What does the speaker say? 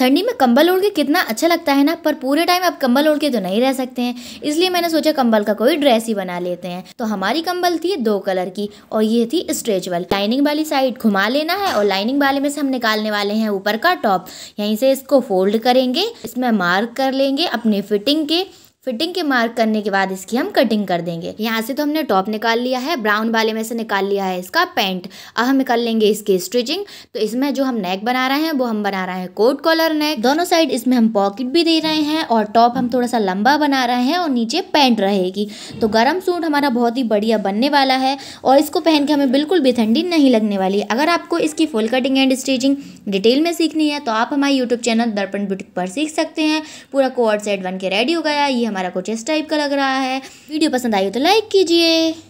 ठंडी में कंबल ओढ़ के कितना अच्छा लगता है ना पर पूरे टाइम आप कंबल ओढ़ के तो नहीं रह सकते हैं इसलिए मैंने सोचा कंबल का कोई ड्रेस ही बना लेते हैं तो हमारी कंबल थी दो कलर की और ये थी स्ट्रेचबल लाइनिंग वाली साइड घुमा लेना है और लाइनिंग वाले में से हम निकालने वाले हैं ऊपर का टॉप यहीं से इसको फोल्ड करेंगे इसमें मार्क कर लेंगे अपने फिटिंग के फिटिंग के मार्क करने के बाद इसकी हम कटिंग कर देंगे यहाँ से तो हमने टॉप निकाल लिया है ब्राउन वाले में से निकाल लिया है इसका पैंट अब हम निकाल लेंगे इसकी स्ट्रिचिंग तो इसमें जो हम नेक बना रहे हैं वो हम बना रहे हैं कोट कॉलर नेक दोनों साइड इसमें हम पॉकेट भी दे रहे हैं और टॉप हम थोड़ा सा लंबा बना रहे हैं और नीचे पैंट रहेगी तो गर्म सूट हमारा बहुत ही बढ़िया बनने वाला है और इसको पहन के हमें बिल्कुल भी ठंडी नहीं लगने वाली अगर आपको इसकी full cutting and stitching detail में सीखनी है तो आप हमारे यूट्यूब चैनल दर्पण ब्यूटिक पर सीख सकते हैं पूरा कोड सेट बन के रेडी हो गया ये हमारा कुछ इस टाइप का लग रहा है वीडियो पसंद आई हो तो लाइक कीजिए